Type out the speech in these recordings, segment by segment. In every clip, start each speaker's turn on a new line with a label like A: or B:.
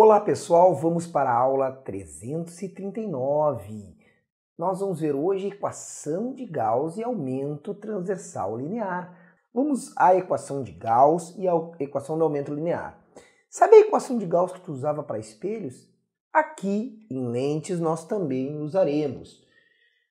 A: Olá pessoal, vamos para a aula 339. Nós vamos ver hoje equação de Gauss e aumento transversal linear. Vamos à equação de Gauss e à equação do aumento linear. Sabe a equação de Gauss que tu usava para espelhos? Aqui em lentes nós também usaremos.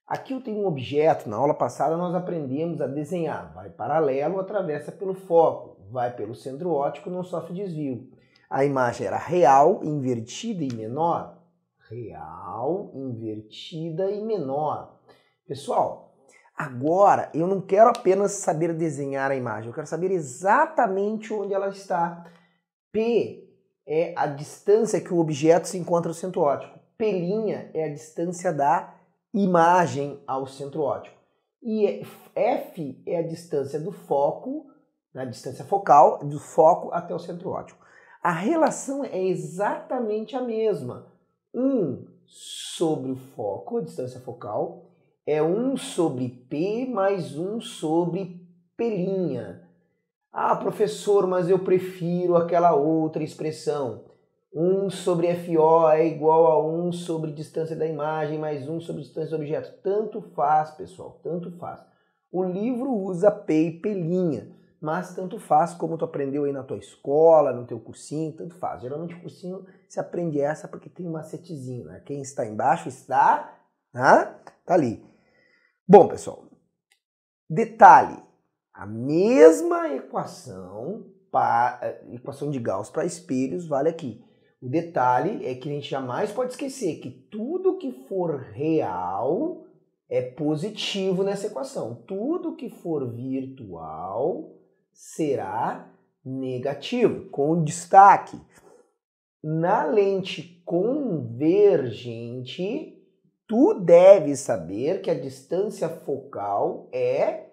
A: Aqui eu tenho um objeto, na aula passada nós aprendemos a desenhar, vai paralelo, atravessa pelo foco, vai pelo centro óptico, não sofre desvio a imagem era real, invertida e menor. Real, invertida e menor. Pessoal, agora eu não quero apenas saber desenhar a imagem, eu quero saber exatamente onde ela está. P é a distância que o objeto se encontra ao centro óptico. P' é a distância da imagem ao centro óptico. E é, F é a distância do foco, na distância focal, do foco até o centro óptico a relação é exatamente a mesma. Um sobre o foco, a distância focal, é 1 sobre P mais 1 sobre Pelinha. Ah, professor, mas eu prefiro aquela outra expressão. 1 sobre FO é igual a 1 sobre distância da imagem mais 1 sobre distância do objeto. Tanto faz, pessoal, tanto faz. O livro usa P e Pelinha mas tanto faz como tu aprendeu aí na tua escola, no teu cursinho, tanto faz. Geralmente o cursinho se aprende essa porque tem um macetezinho, né? Quem está embaixo está, né? tá ali. Bom, pessoal, detalhe, a mesma equação, eh, equação de Gauss para espelhos vale aqui. O detalhe é que a gente jamais pode esquecer que tudo que for real é positivo nessa equação. Tudo que for virtual será negativo, com destaque. Na lente convergente, tu deve saber que a distância focal é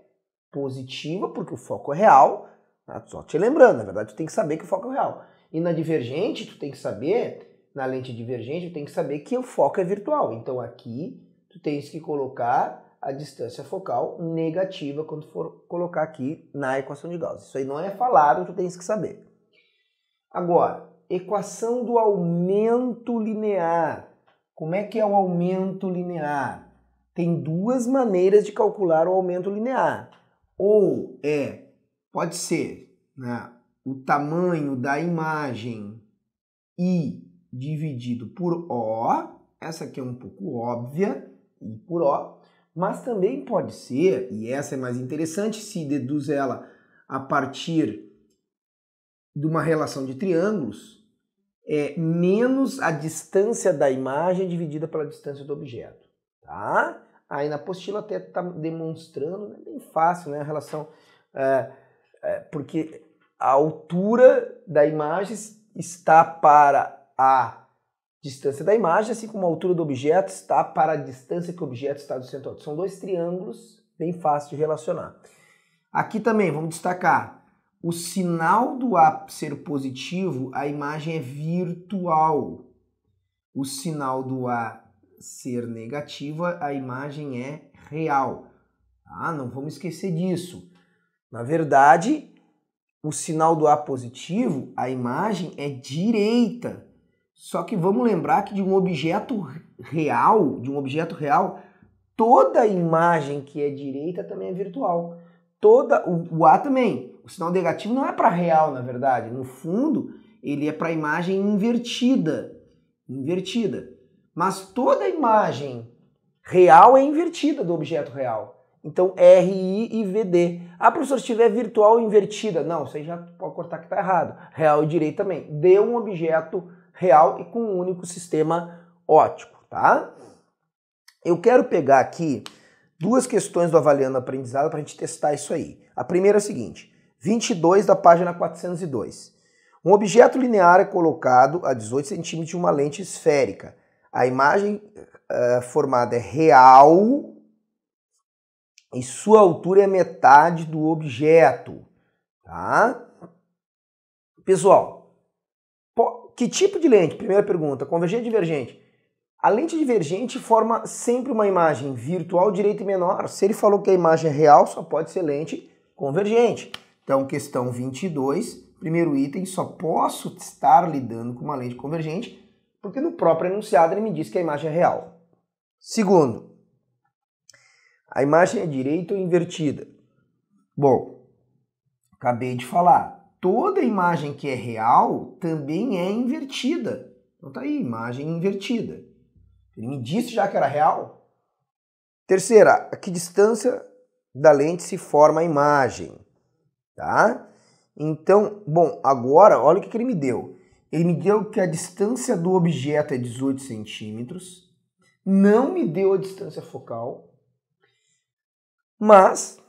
A: positiva, porque o foco é real. Tá? Só te lembrando, na verdade, tu tem que saber que o foco é real. E na divergente, tu tem que saber, na lente divergente, tu tem que saber que o foco é virtual. Então aqui, tu tens que colocar a distância focal negativa quando for colocar aqui na equação de Gauss. Isso aí não é falado, tu tens que saber. Agora, equação do aumento linear. Como é que é o aumento linear? Tem duas maneiras de calcular o aumento linear. Ou é, pode ser, né, o tamanho da imagem i dividido por O, essa aqui é um pouco óbvia, i por O, mas também pode ser, e essa é mais interessante, se deduz ela a partir de uma relação de triângulos, é menos a distância da imagem dividida pela distância do objeto. Tá? Aí na apostila até está demonstrando, é né, bem fácil, né? A relação. É, é, porque a altura da imagem está para a distância da imagem, assim como a altura do objeto está para a distância que o objeto está do centro. São dois triângulos bem fáceis de relacionar. Aqui também vamos destacar o sinal do A ser positivo, a imagem é virtual. O sinal do A ser negativa, a imagem é real. Ah, não vamos esquecer disso. Na verdade, o sinal do A positivo, a imagem é direita só que vamos lembrar que de um objeto real, de um objeto real, toda imagem que é direita também é virtual. Toda o, o A também. O sinal negativo não é para real, na verdade. No fundo, ele é para imagem invertida, invertida. Mas toda imagem real é invertida do objeto real. Então, I e VD. Ah, professor, se tiver virtual invertida. Não, você já pode cortar que está errado. Real e direito também. Dê um objeto real e com um único sistema óptico, tá? Eu quero pegar aqui duas questões do avaliando aprendizado para a gente testar isso aí. A primeira é a seguinte, 22 da página 402. Um objeto linear é colocado a 18 centímetros de uma lente esférica. A imagem uh, formada é real e sua altura é metade do objeto, tá? Pessoal, que tipo de lente? Primeira pergunta, convergente ou divergente. A lente divergente forma sempre uma imagem virtual direito e menor. Se ele falou que a imagem é real, só pode ser lente convergente. Então, questão 22, primeiro item, só posso estar lidando com uma lente convergente, porque no próprio enunciado ele me diz que a imagem é real. Segundo, a imagem é direita ou invertida? Bom, acabei de falar, toda imagem que é real também é invertida. Então tá aí, imagem invertida. Ele me disse já que era real. Terceira, a que distância da lente se forma a imagem, tá? Então, bom, agora olha o que, que ele me deu. Ele me deu que a distância do objeto é 18 centímetros, não me deu a distância focal, mas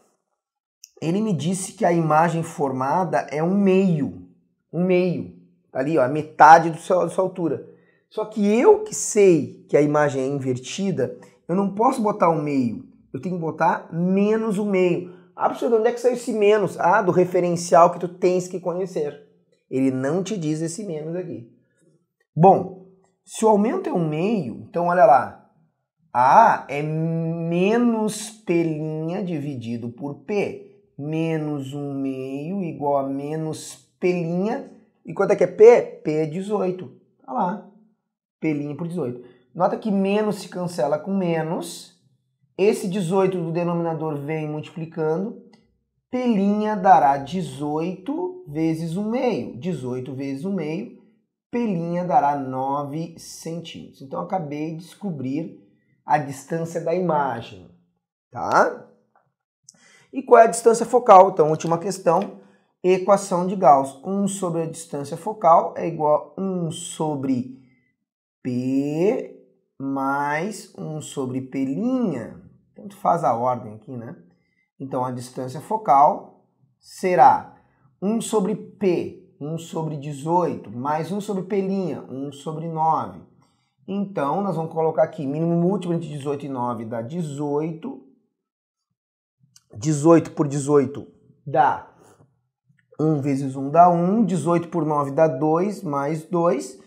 A: ele me disse que a imagem formada é um meio, um meio, ali, ó, a metade do seu, da sua altura. Só que eu que sei que a imagem é invertida, eu não posso botar um meio, eu tenho que botar menos um meio. Ah, professor, de onde é que saiu esse menos? Ah, do referencial que tu tens que conhecer. Ele não te diz esse menos aqui. Bom, se o aumento é um meio, então olha lá, a é menos P' dividido por P menos 1 meio igual a menos pelinha. E quanto é que é P? P é 18. Olha tá lá. Pelinha por 18. Nota que menos se cancela com menos. Esse 18 do denominador vem multiplicando. Pelinha dará 18 vezes 1 meio. 18 vezes 1 meio. Pelinha dará 9 centímetros. Então, acabei de descobrir a distância da imagem. Tá? E qual é a distância focal? Então, última questão, equação de Gauss. 1 sobre a distância focal é igual a 1 sobre P mais 1 sobre P'. Então, tu faz a ordem aqui, né? Então, a distância focal será 1 sobre P, 1 sobre 18, mais 1 sobre P', 1 sobre 9. Então, nós vamos colocar aqui, mínimo múltiplo entre 18 e 9 dá 18, 18 por 18 dá 1 vezes 1 dá 1, 18 por 9 dá 2, mais 2.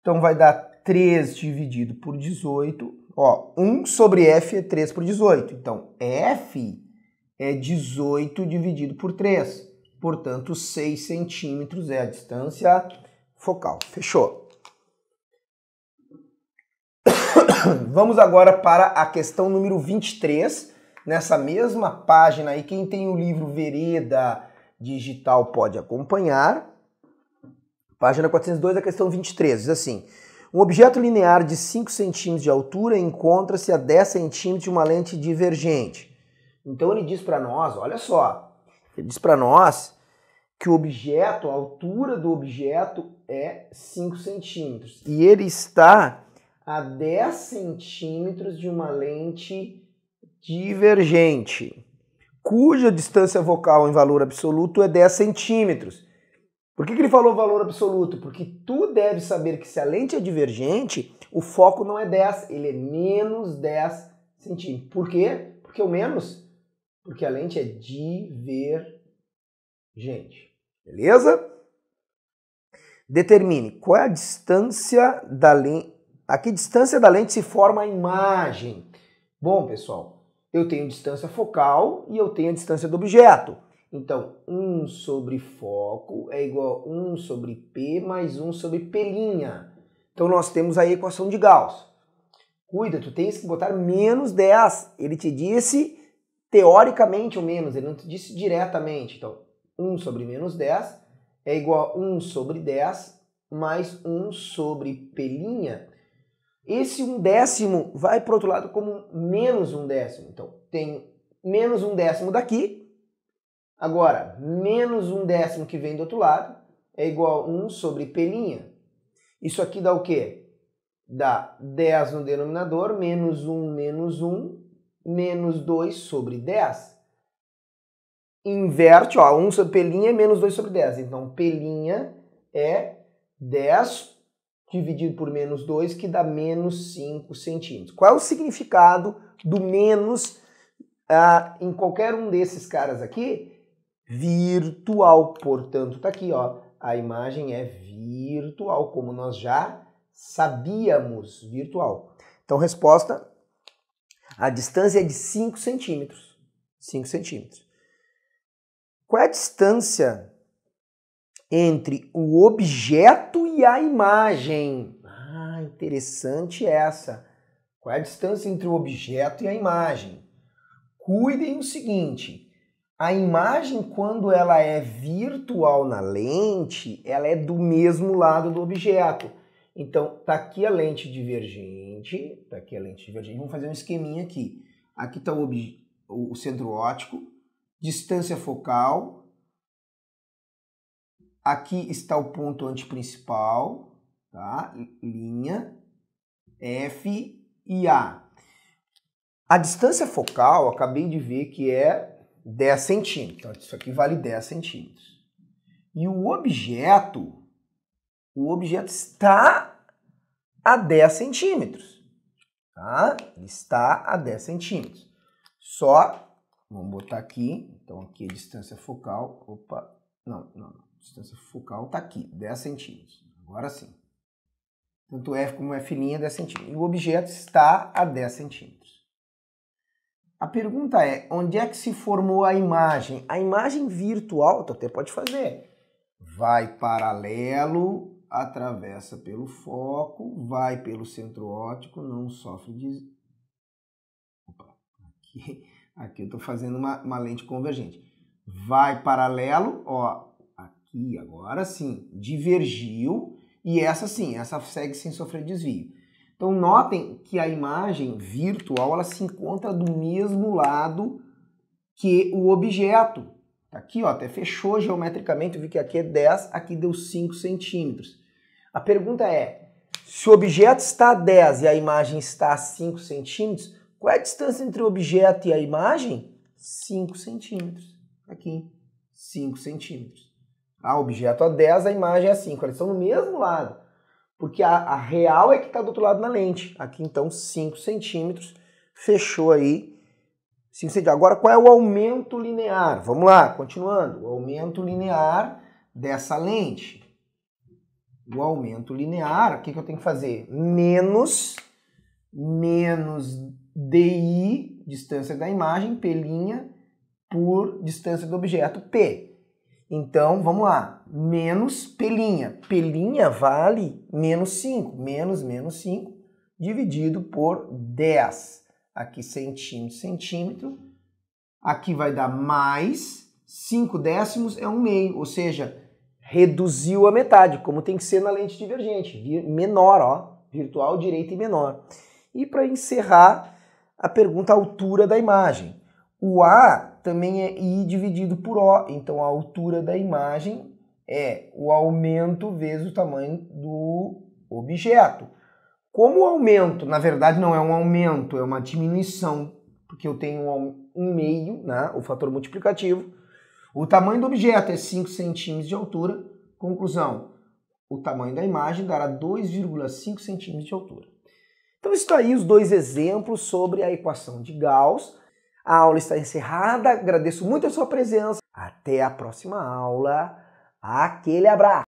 A: Então vai dar 3 dividido por 18. Ó, 1 sobre F é 3 por 18. Então F é 18 dividido por 3. Portanto, 6 centímetros é a distância focal. Fechou. Vamos agora para a questão número 23, nessa mesma página aí, quem tem o livro Vereda Digital pode acompanhar. Página 402 da questão 23, diz assim: um objeto linear de 5 centímetros de altura encontra-se a 10 centímetros de uma lente divergente. Então ele diz para nós, olha só, ele diz para nós que o objeto, a altura do objeto é 5 centímetros. E ele está a 10 centímetros de uma lente divergente, cuja distância vocal em valor absoluto é 10 centímetros. Por que, que ele falou valor absoluto? Porque tu deve saber que se a lente é divergente, o foco não é 10, ele é menos 10 centímetros. Por quê? Porque é o menos? Porque a lente é divergente. Beleza? Determine qual é a distância da lente. A que distância da lente se forma a imagem? Bom, pessoal, eu tenho distância focal e eu tenho a distância do objeto. Então, 1 sobre foco é igual a 1 sobre P mais 1 sobre P'. Então, nós temos a equação de Gauss. Cuida, tu tens que botar menos 10. Ele te disse teoricamente o menos, ele não te disse diretamente. Então, 1 sobre menos 10 é igual a 1 sobre 10 mais 1 sobre P'. Esse um décimo vai para o outro lado como menos um décimo. Então, tem menos um décimo daqui. Agora, menos um décimo que vem do outro lado é igual a 1 sobre p'. Isso aqui dá o quê? Dá 10 no denominador, menos 1, menos 1, menos 2 sobre 10. Inverte, ó, 1 sobre p' é menos 2 sobre 10. Então, p' é 10 dividido por menos 2, que dá menos 5 centímetros. Qual é o significado do menos ah, em qualquer um desses caras aqui? Virtual. Portanto, está aqui, ó. A imagem é virtual, como nós já sabíamos, virtual. Então, resposta, a distância é de 5 centímetros. 5 centímetros. Qual é a distância entre o objeto e a imagem. Ah, interessante essa. Qual é a distância entre o objeto e a imagem? Cuidem o seguinte: a imagem, quando ela é virtual na lente, ela é do mesmo lado do objeto. Então, tá aqui a lente divergente, tá aqui a lente divergente. Vamos fazer um esqueminha aqui. Aqui está o, o centro óptico, distância focal, Aqui está o ponto antiprincipal, tá? linha F e A. A distância focal, acabei de ver que é 10 centímetros. Então, isso aqui vale 10 centímetros. E o objeto, o objeto está a 10 centímetros. Tá? está a 10 centímetros. Só, vamos botar aqui, então aqui a é distância focal, opa, não, não, não. Distância focal está aqui, 10 centímetros. Agora sim. Tanto F como F' é 10 centímetros. E o objeto está a 10 centímetros. A pergunta é, onde é que se formou a imagem? A imagem virtual, tu então até pode fazer, vai paralelo, atravessa pelo foco, vai pelo centro óptico, não sofre de... Opa, aqui, aqui eu estou fazendo uma, uma lente convergente vai paralelo, ó, aqui agora sim, divergiu, e essa sim, essa segue sem sofrer desvio. Então notem que a imagem virtual ela se encontra do mesmo lado que o objeto. Tá aqui ó, até fechou geometricamente, vi que aqui é 10, aqui deu 5 centímetros. A pergunta é, se o objeto está a 10 e a imagem está a 5 centímetros, qual é a distância entre o objeto e a imagem? 5 centímetros aqui, 5 centímetros. Ah, objeto a 10, a imagem a 5. Eles estão no mesmo lado. Porque a, a real é que está do outro lado na lente. Aqui, então, 5 centímetros. Fechou aí. 5 centímetros. Agora, qual é o aumento linear? Vamos lá, continuando. O aumento linear dessa lente. O aumento linear, o que, que eu tenho que fazer? Menos, menos DI, distância da imagem, pelinha, por distância do objeto P. Então, vamos lá. Menos pelinha. Pelinha vale menos 5. Menos menos 5 dividido por 10. Aqui centímetro, centímetro. Aqui vai dar mais 5 décimos é um meio, ou seja, reduziu a metade, como tem que ser na lente divergente. Menor, ó. Virtual, direita e menor. E para encerrar, a pergunta a altura da imagem. O A também é I dividido por O. Então a altura da imagem é o aumento vezes o tamanho do objeto. Como o aumento, na verdade, não é um aumento, é uma diminuição, porque eu tenho um meio, né, o fator multiplicativo. O tamanho do objeto é 5 centímetros de altura. Conclusão, o tamanho da imagem dará 2,5 centímetros de altura. Então, está aí os dois exemplos sobre a equação de Gauss, a aula está encerrada. Agradeço muito a sua presença. Até a próxima aula. Aquele abraço.